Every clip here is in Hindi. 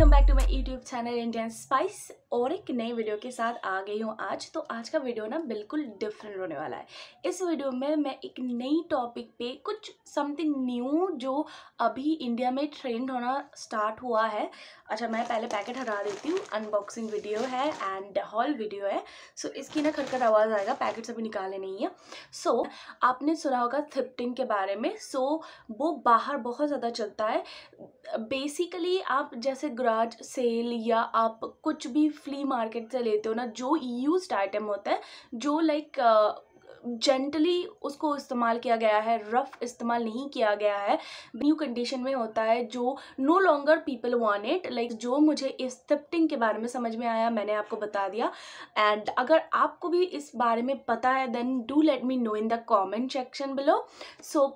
Welcome back to my YouTube channel Indian Spice और एक नई वीडियो के साथ आ गई हूँ आज तो आज का वीडियो ना बिल्कुल डिफरेंट होने वाला है इस वीडियो में मैं एक नई टॉपिक पे कुछ समथिंग न्यू जो अभी इंडिया में ट्रेंड होना स्टार्ट हुआ है अच्छा मैं पहले पैकेट हटा देती हूँ अनबॉक्सिंग वीडियो है एंड हॉल वीडियो है सो so, इसकी ना खड़कर आवाज़ आएगा पैकेट अभी निकाले नहीं है सो so, आपने सुना होगा थिप्टिंग के बारे में सो so, वो बाहर बहुत ज़्यादा चलता है बेसिकली आप जैसे ग्रा स्वराज सेल या आप कुछ भी फ्ली मार्केट से लेते हो ना जो यूज्ड आइटम होता है जो लाइक जेंटली uh, उसको इस्तेमाल किया गया है रफ इस्तेमाल नहीं किया गया है न्यू कंडीशन में होता है जो no longer people want it like जो मुझे इस तिप्टिंग के बारे में समझ में आया मैंने आपको बता दिया एंड अगर आपको भी इस बारे में पता है then do let me know in the comment section below so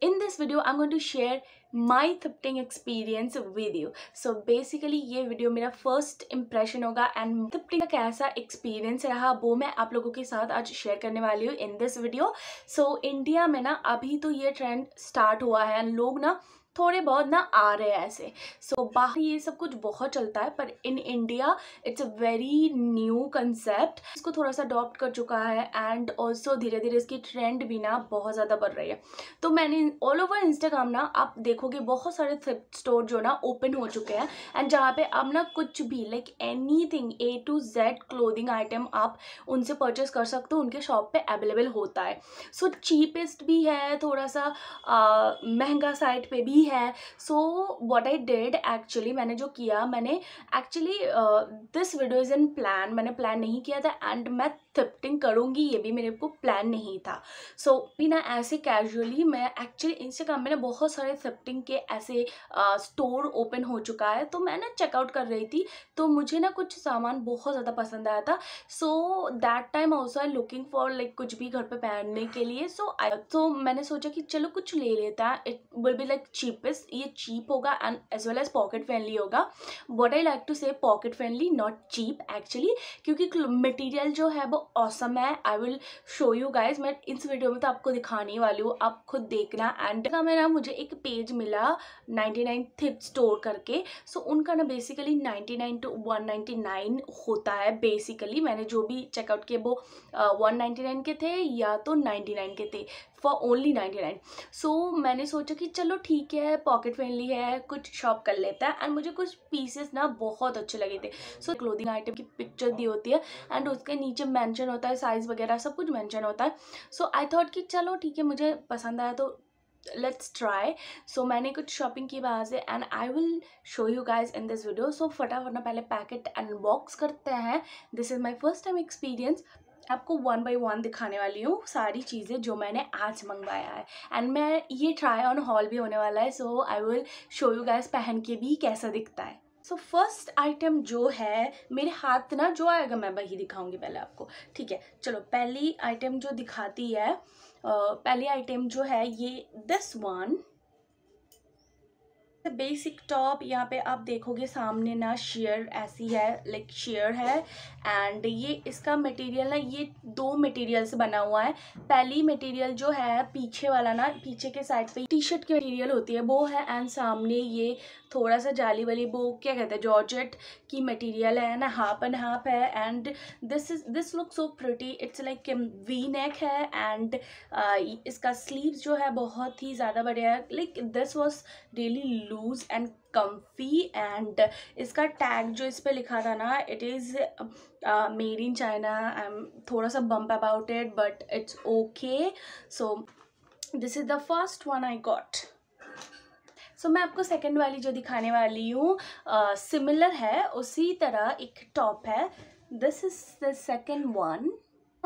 in this video I'm going to share my thrifting experience with you. So basically ये video मेरा first impression होगा and thrifting का कैसा experience रहा वो मैं आप लोगों के साथ आज share करने वाली हूँ in this video. So India में ना अभी तो ये trend start हुआ है and लोग ना थोड़े बहुत ना आ रहे हैं ऐसे सो so, बाहर ये सब कुछ बहुत चलता है पर in India it's a very new concept इसको थोड़ा सा अडॉप्ट कर चुका है एंड ऑल्सो धीरे धीरे इसकी ट्रेंड भी ना बहुत ज़्यादा बढ़ रही है तो मैंने ऑल ओवर इंस्टाग्राम ना आप देखोगे बहुत सारे थ्रिप्ट स्टोर जो ना ओपन हो चुके हैं एंड जहाँ पे आप ना कुछ भी like anything A to Z clothing item आप उनसे परचेस कर सकते हो उनके शॉप पे अवेलेबल होता है सो so, चीपेस्ट भी है थोड़ा सा आ, महंगा साइट पे भी है so what I did actually मैंने जो किया मैंने actually this video is in plan मैंने प्लान नहीं किया था एंड मैं थिफ्टिंग करूँगी ये भी मेरे को प्लान नहीं था सो so, भी ना ऐसे कैजुअली मैं एक्चुअली इंस्टाग्राम में ना बहुत सारे थिफ्टिंग के ऐसे स्टोर uh, ओपन हो चुका है तो मैं ना चेकआउट कर रही थी तो मुझे ना कुछ सामान बहुत ज़्यादा पसंद आया था so that time also I looking for like कुछ भी घर पर पहनने के लिए सो so, तो so, मैंने सोचा कि चलो कुछ ले लेता है it will be like cheap cheapest ये चीप होगा and as well as pocket friendly होगा what I like to say pocket friendly not cheap actually क्योंकि मटीरियल जो है वो ऑसम है I will show you guys मैं इस वीडियो में तो आपको दिखाने वाली हूँ आप खुद देखना एंड का मैं ना मुझे एक पेज मिला नाइन्टी नाइन थिप स्टोर करके सो so, उनका ना basically ninety nine to one ninety nine होता है बेसिकली मैंने जो भी चेकआउट किए वो वन uh, 199 के थे या तो 99 के थे for only ninety nine so मैंने सोचा कि चलो ठीक है पॉकेट फ्रेंडली है कुछ शॉप कर लेता है एंड मुझे कुछ पीसेस ना बहुत अच्छे लगे थे सो क्लोथिंग आइटम की पिक्चर दी होती है एंड उसके नीचे मैंशन होता है साइज़ वगैरह सब कुछ मैंशन होता है सो आई थॉट कि चलो ठीक है मुझे पसंद आया तो लेट्स ट्राई सो मैंने कुछ शॉपिंग की वहाँ से and I will show you guys in this video so फटाफट ना पहले पैकेट अनबॉक्स करते हैं this is my first time experience आपको वन बाय वन दिखाने वाली हूँ सारी चीज़ें जो मैंने आज मंगवाया है एंड मैं ये ट्राई ऑन हॉल भी होने वाला है so I will show you guys पहन के भी कैसा दिखता है सो फर्स्ट आइटम जो है मेरे हाथ ना जो आएगा मैं वही दिखाऊंगी पहले आपको ठीक है चलो पहली आइटम जो दिखाती है पहली आइटम जो है ये दिस वन बेसिक टॉप यहाँ पे आप देखोगे सामने ना शेयर ऐसी है लाइक शेयर है एंड ये इसका मटेरियल ना ये दो मटेरियल से बना हुआ है पहली मटेरियल जो है पीछे वाला ना पीछे के साइड पे टी शर्ट की मटेरियल होती है वो है एंड सामने ये थोड़ा सा जाली वाली वो क्या कहते हैं जॉर्जेट की मटेरियल है ना हाफ एंड हाफ है and this is this look so pretty it's like V neck है एंड uh, इसका स्लीव जो है बहुत ही ज़्यादा बढ़िया है like this was really loose and comfy and इसका टैग जो इस पर लिखा था ना it is made in China I am थोड़ा सा bummed about it but it's okay so this is the first one I got so so, मैं आपको सेकंड वाली जो दिखाने वाली हूँ सिमिलर uh, है उसी तरह एक टॉप है this is the second one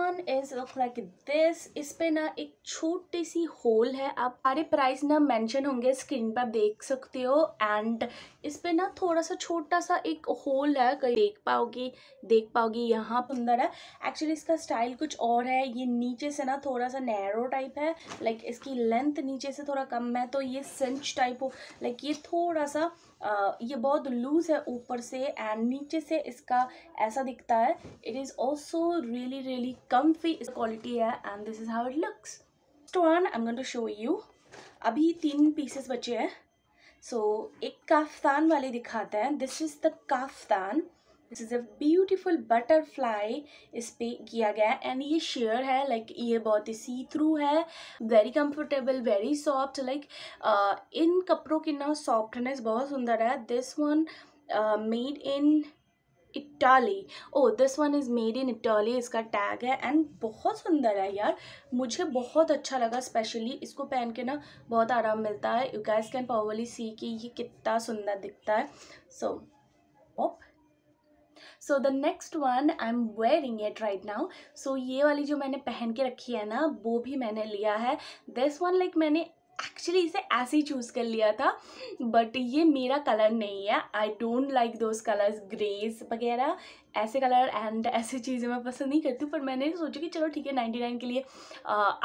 one is look like this इस पे ना एक छोटी सी होल है आप सारे प्राइस ना मेंशन होंगे स्क्रीन पर देख सकते हो एंड इस पे ना थोड़ा सा छोटा सा एक होल है कहीं देख पाओगी देख पाओगी यहाँ पर अंदर है एक्चुअली इसका स्टाइल कुछ और है ये नीचे से ना थोड़ा सा नैरो टाइप है लाइक like इसकी लेंथ नीचे से थोड़ा कम है तो ये सेंच टाइप हो लाइक like ये थोड़ा सा ये बहुत लूज़ है ऊपर से एंड नीचे से इसका ऐसा दिखता है it is also really really comfy quality है and this is how it looks tone I am going to show you अभी तीन पीसेस बचे हैं सो so, एक काफ्तान वाले दिखाते हैं this is the kaftan this is a beautiful butterfly इस पे किया गया है एंड ये शेयर है लाइक like, ये बहुत ही सी थ्रू है very comfortable very soft like इन कपड़ों की ना सॉफ्टनेस बहुत सुंदर है this one made in Italy oh this one is made in Italy इसका टैग है एंड बहुत सुंदर है यार मुझे बहुत अच्छा लगा स्पेशली इसको पहन के ना बहुत आराम मिलता है you guess can probably see कि ये कितना सुंदर दिखता है so so, so the next one I am wearing it right now so ये वाली जो मैंने पहन के रखी है ना वो भी मैंने लिया है दिस वन लाइक मैंने एक्चुअली इसे ऐसे ही चूज़ कर लिया था बट ये मेरा कलर नहीं है I don't like those colours greys वगैरह ऐसे कलर एंड ऐसी चीज़ें मैं पसंद नहीं करती पर मैंने सोचा कि चलो ठीक है नाइन्टी नाइन के लिए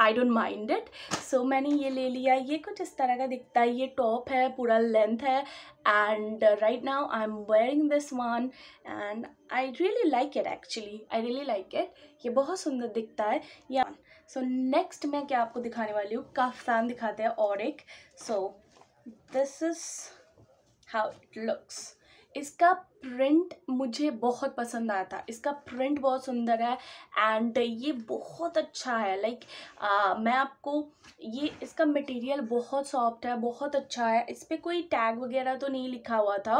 I don't mind it so मैंने ये ले लिया ये कुछ इस तरह का दिखता है ये टॉप है पूरा लेंथ है and right now I am wearing this one and I really like it actually I really like it ये बहुत सुंदर दिखता है या सो नेक्स्ट मैं क्या आपको दिखाने वाली हूँ काफ्तान दिखाते हैं और एक so this is how it looks इसका प्रिंट मुझे बहुत पसंद आया था इसका प्रिंट बहुत सुंदर है एंड ये बहुत अच्छा है लाइक like, मैं आपको ये इसका मटेरियल बहुत सॉफ्ट है बहुत अच्छा है इस पर कोई टैग वगैरह तो नहीं लिखा हुआ था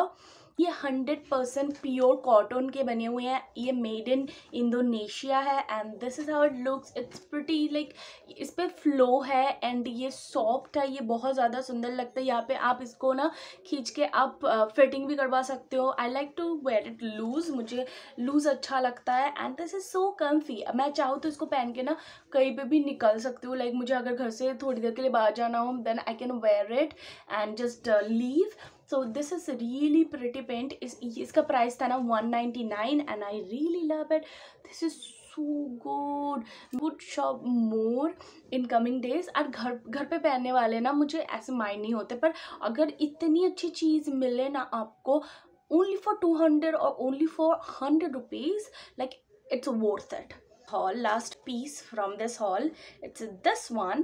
ये हंड्रेड परसेंट प्योर कॉटन के बने हुए हैं ये मेड इन इंडोनेशिया है and this is how it looks it's pretty like इस पर फ्लो है एंड ये सॉफ्ट है ये बहुत ज़्यादा सुंदर लगता है यहाँ पे आप इसको ना खींच के आप फिटिंग भी करवा सकते हो I like to wear it loose मुझे लूज़ अच्छा लगता है and this is so comfy मैं चाहूँ तो इसको पहन के ना कहीं पर भी निकल सकती हूँ लाइक like, मुझे अगर घर से थोड़ी देर के लिए बाहर जाना हो then I can wear it and just leave so this is really pretty print इसका प्राइस था ना one ninety nine and I really love it this is so good would shop more in coming days और घर घर पे पहनने वाले ना मुझे ऐसे माइंड नहीं होते पर अगर इतनी अच्छी चीज़ मिले ना आपको ओनली फॉर टू हंड्रेड और only for hundred rupees like it's worth it haul last piece from this haul it's this one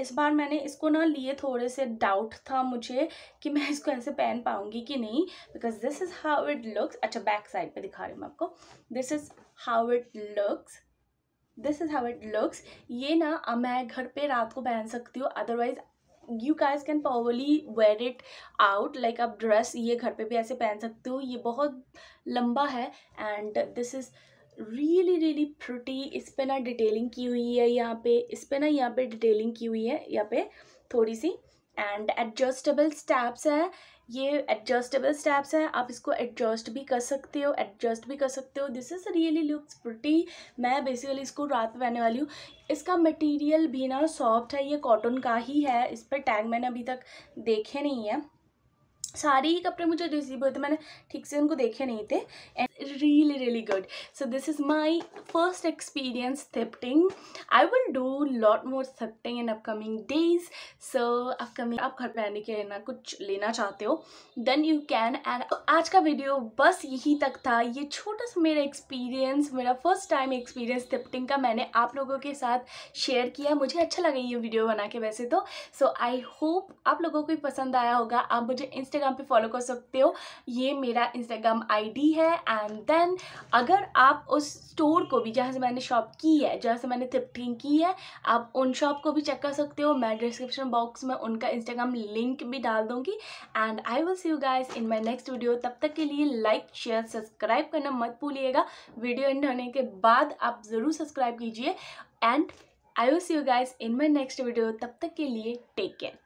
इस बार मैंने इसको ना लिए थोड़े से डाउट था मुझे कि मैं इसको ऐसे पहन पाऊँगी कि नहीं because this is how it looks अच्छा बैक साइड पे दिखा रही हूँ मैं आपको this is how it looks this is how it looks ये ना मैं घर पे रात को पहन सकती हूँ otherwise you cause can probably wear it out like आप ड्रेस ये घर पे भी ऐसे पहन सकते हो ये बहुत लंबा है and this is really really pretty इस पर ना डिटेलिंग की हुई है यहाँ पे इस पर ना यहाँ पे डिटेलिंग की हुई है यहाँ पे थोड़ी सी एंड एडजस्टेबल स्टैप्स है ये एडजस्टेबल स्टैप्स है आप इसको एडजस्ट भी कर सकते हो एडजस्ट भी कर सकते हो this is really looks pretty मैं बेसिकली इसको रात पहने वाली हूँ इसका मटेरियल भी ना सॉफ्ट है ये कॉटन का ही है इस पर टैग मैंने अभी तक देखे नहीं है सारे ही कपड़े मुझे रिसीव हुए थे मैंने ठीक से उनको देखे नहीं थे and really really good so this is my first experience thrifting I will do lot more thrifting in upcoming days so upcoming आप घर पे के के ना कुछ लेना चाहते हो देन यू कैन एंड आज का वीडियो बस यही तक था ये छोटा सा मेरा एक्सपीरियंस मेरा फर्स्ट टाइम एक्सपीरियंस थिप्टिंग का मैंने आप लोगों के साथ शेयर किया मुझे अच्छा लगा ये वीडियो बना के वैसे तो सो आई होप आप लोगों को भी पसंद आया होगा आप मुझे इंस्टाग्राम इंस्टाग्राम पे फॉलो कर सकते हो ये मेरा इंस्टाग्राम आईडी है एंड देन अगर आप उस स्टोर को भी जहाँ से मैंने शॉप की है जहाँ से मैंने थिफ्टिंग की है आप उन शॉप को भी चेक कर सकते हो मैं डिस्क्रिप्शन बॉक्स में उनका इंस्टाग्राम लिंक भी डाल दूँगी and I will see you guys in my next video तब तक के लिए लाइक शेयर सब्सक्राइब करना मत भूलिएगा वीडियो एंड होने के बाद आप ज़रूर सब्सक्राइब कीजिए and I will see you guys in my next video तब तक के लिए टेक केयर